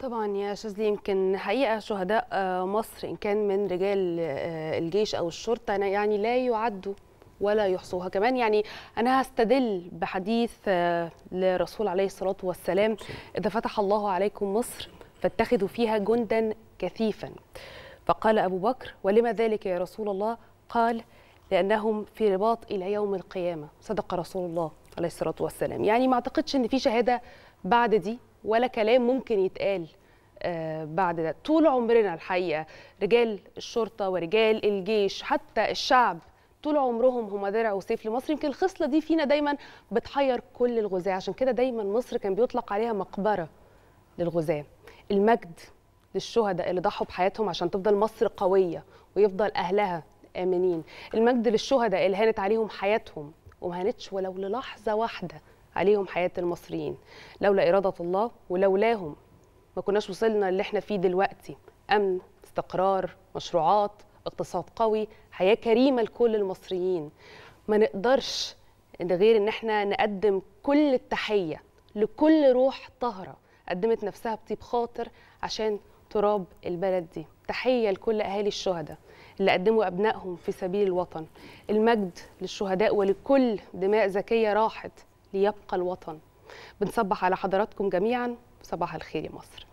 طبعا يا شاذلي يمكن حقيقه شهداء آه، مصر ان كان من رجال آه، الجيش او الشرطه يعني لا يعدوا ولا يحصوها كمان يعني انا هستدل بحديث آه، لرسول عليه الصلاه والسلام اذا فتح الله عليكم مصر فاتخذوا فيها جندا كثيفا فقال ابو بكر ولما ذلك يا رسول الله قال لانهم في رباط الى يوم القيامه صدق رسول الله عليه الصلاه والسلام يعني ما اعتقدش ان في شهاده بعد دي ولا كلام ممكن يتقال آه، بعد ده طول عمرنا الحقيقه رجال الشرطه ورجال الجيش حتى الشعب طول عمرهم هم درع وسيف لمصر يمكن الخصله دي فينا دايما بتحير كل الغزاه عشان كده دايما مصر كان بيطلق عليها مقبره للغزاه المجد للشهداء اللي ضحوا بحياتهم عشان تفضل مصر قويه ويفضل اهلها امنين المجد للشهداء اللي هانت عليهم حياتهم وما هانتش ولو للحظه واحده عليهم حياه المصريين لولا اراده الله ولولاهم ما كناش وصلنا اللي احنا فيه دلوقتي امن استقرار مشروعات اقتصاد قوي حياه كريمه لكل المصريين ما نقدرش غير ان احنا نقدم كل التحيه لكل روح طاهره قدمت نفسها بطيب خاطر عشان تراب البلد دي تحيه لكل اهالي الشهداء اللي قدموا ابنائهم في سبيل الوطن المجد للشهداء ولكل دماء زكيه راحت ليبقى الوطن بنصبح على حضراتكم جميعا صباح الخير يا مصر